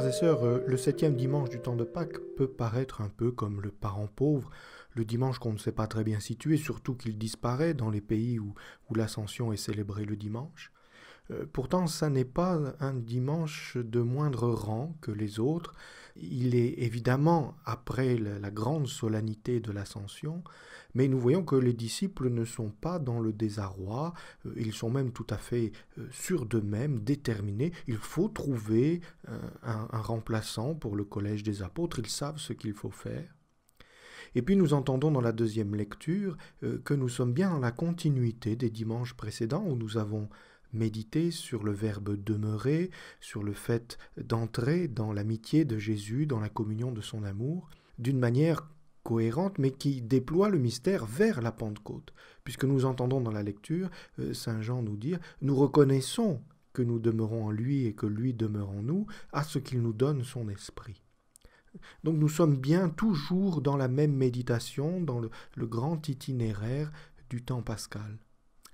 frères et sœurs, euh, le septième dimanche du temps de Pâques peut paraître un peu comme le parent pauvre, le dimanche qu'on ne sait pas très bien situer, surtout qu'il disparaît dans les pays où, où l'ascension est célébrée le dimanche. Euh, pourtant, ça n'est pas un dimanche de moindre rang que les autres. Il est évidemment après la grande solennité de l'ascension, mais nous voyons que les disciples ne sont pas dans le désarroi, euh, ils sont même tout à fait euh, sûrs d'eux-mêmes, déterminés. Il faut trouver un, remplaçant pour le collège des apôtres, ils savent ce qu'il faut faire. Et puis nous entendons dans la deuxième lecture que nous sommes bien dans la continuité des dimanches précédents où nous avons méditer sur le verbe demeurer, sur le fait d'entrer dans l'amitié de Jésus, dans la communion de son amour, d'une manière cohérente, mais qui déploie le mystère vers la Pentecôte, puisque nous entendons dans la lecture euh, Saint Jean nous dire, nous reconnaissons que nous demeurons en lui et que lui demeure en nous, à ce qu'il nous donne son esprit. Donc nous sommes bien toujours dans la même méditation, dans le, le grand itinéraire du temps pascal.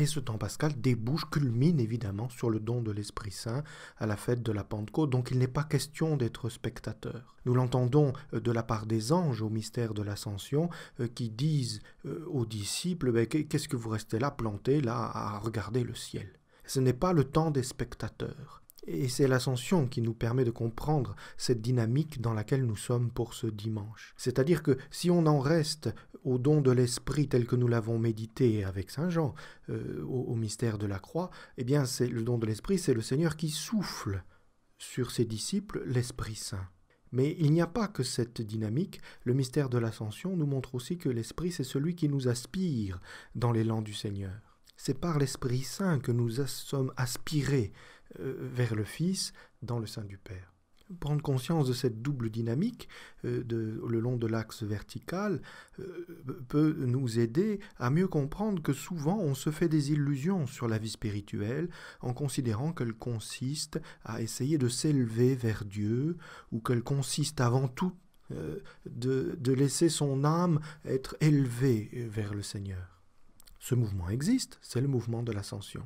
Et ce temps pascal débouche, culmine évidemment sur le don de l'Esprit Saint à la fête de la Pentecôte, donc il n'est pas question d'être spectateur. Nous l'entendons euh, de la part des anges au mystère de l'ascension euh, qui disent euh, aux disciples, ben, qu'est-ce que vous restez là plantés, là, à regarder le ciel Ce n'est pas le temps des spectateurs. Et c'est l'ascension qui nous permet de comprendre cette dynamique dans laquelle nous sommes pour ce dimanche. C'est-à-dire que si on en reste au don de l'esprit tel que nous l'avons médité avec Saint Jean, euh, au, mystère de la croix, eh bien c'est le don de l'esprit, c'est le Seigneur qui souffle sur ses disciples l'Esprit Saint. Mais il n'y a pas que cette dynamique, le mystère de l'ascension nous montre aussi que l'Esprit c'est celui qui nous aspire dans l'élan du Seigneur. C'est par l'Esprit Saint que nous sommes aspirés euh, vers le Fils dans le sein du Père prendre conscience de cette double dynamique euh, le long de l'axe vertical euh, peut nous aider à mieux comprendre que souvent on se fait des illusions sur la vie spirituelle en considérant qu'elle consiste à essayer de s'élever vers Dieu ou qu'elle consiste avant tout euh, de laisser son âme être élevée vers le Seigneur. Ce mouvement existe, c'est le mouvement de l'ascension.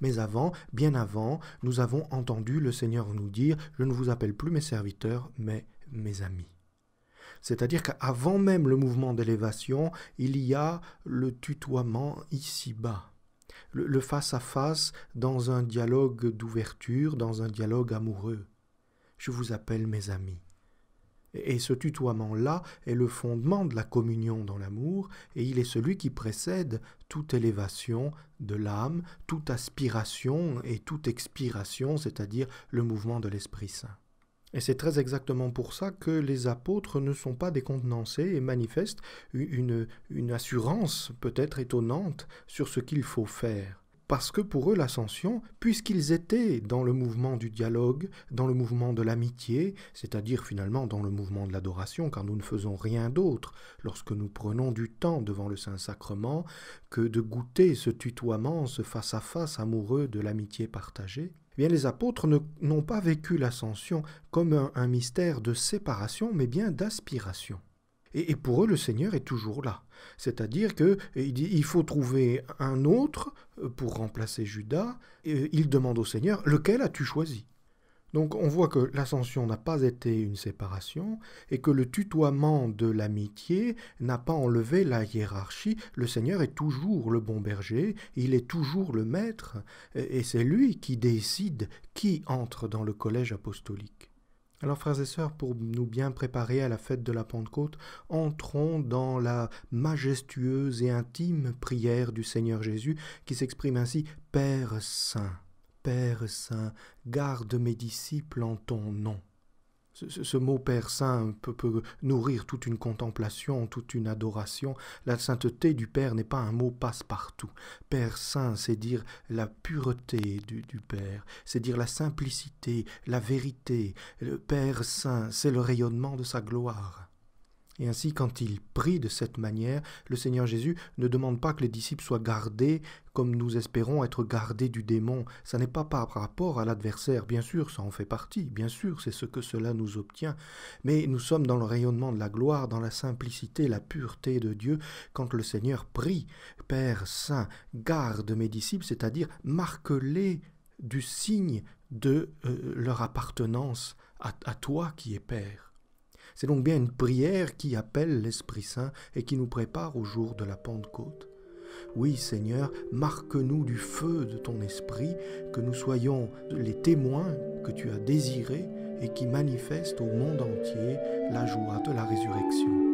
Mais avant, bien avant, nous avons entendu le Seigneur nous dire, je ne vous appelle plus mes serviteurs, mais mes amis. C'est-à-dire qu'avant même le mouvement d'élévation, il y a le tutoiement ici-bas, le face-à-face -face dans un dialogue d'ouverture, dans un dialogue amoureux. Je vous appelle mes amis. Et ce tutoiement-là est le fondement de la communion dans l'amour, et il est celui qui précède toute élévation de l'âme, toute aspiration et toute expiration, c'est-à-dire le mouvement de l'Esprit Saint. Et c'est très exactement pour ça que les apôtres ne sont pas décontenancés et manifestent une, assurance peut-être étonnante sur ce qu'il faut faire parce que pour eux l'ascension, puisqu'ils étaient dans le mouvement du dialogue, dans le mouvement de l'amitié, c'est-à-dire finalement dans le mouvement de l'adoration, car nous ne faisons rien d'autre lorsque nous prenons du temps devant le Saint-Sacrement que de goûter ce tutoiement, ce face-à-face amoureux de l'amitié partagée, eh bien les apôtres n'ont pas vécu l'ascension comme un mystère de séparation, mais bien d'aspiration. Et, pour eux, le Seigneur est toujours là. C'est-à-dire qu'il euh, faut trouver un autre euh, pour remplacer Judas. Euh, il demande au Seigneur, lequel as-tu choisi donc on voit que l'ascension n'a pas été une séparation et que le tutoiement de l'amitié n'a pas enlevé la hiérarchie. Le Seigneur est toujours le bon berger, il est toujours le maître et c'est lui qui décide qui entre dans le collège apostolique. Alors frères et sœurs, pour nous bien préparer à la fête de la Pentecôte, entrons dans la majestueuse et intime prière du Seigneur Jésus qui s'exprime ainsi Père Saint, Père Saint, garde mes disciples en ton nom ce, mot Père Saint peut, nourrir toute une contemplation, toute une adoration. La sainteté du Père n'est pas un mot passe-partout. Père Saint, c'est dire la pureté du, du Père, c'est dire la simplicité, la vérité. Le Père Saint, c'est le rayonnement de sa gloire. Et ainsi, quand il prie de cette manière, le Seigneur Jésus ne demande pas que les disciples soient gardés comme nous espérons être gardés du démon. Ça n'est pas par rapport à l'adversaire, bien sûr, ça en fait partie, bien sûr, c'est ce que cela nous obtient. Mais nous sommes dans le rayonnement de la gloire, dans la simplicité, la pureté de Dieu, quand le Seigneur prie, Père Saint, garde mes disciples, c'est-à-dire marque-les du signe de euh, leur appartenance à toi qui es Père. C'est donc bien une prière qui appelle l'Esprit Saint et qui nous prépare au jour de la Pentecôte. Oui Seigneur, marque-nous du feu de ton esprit, que nous soyons les témoins que tu as désirés et qui manifestent au monde entier la joie de la résurrection.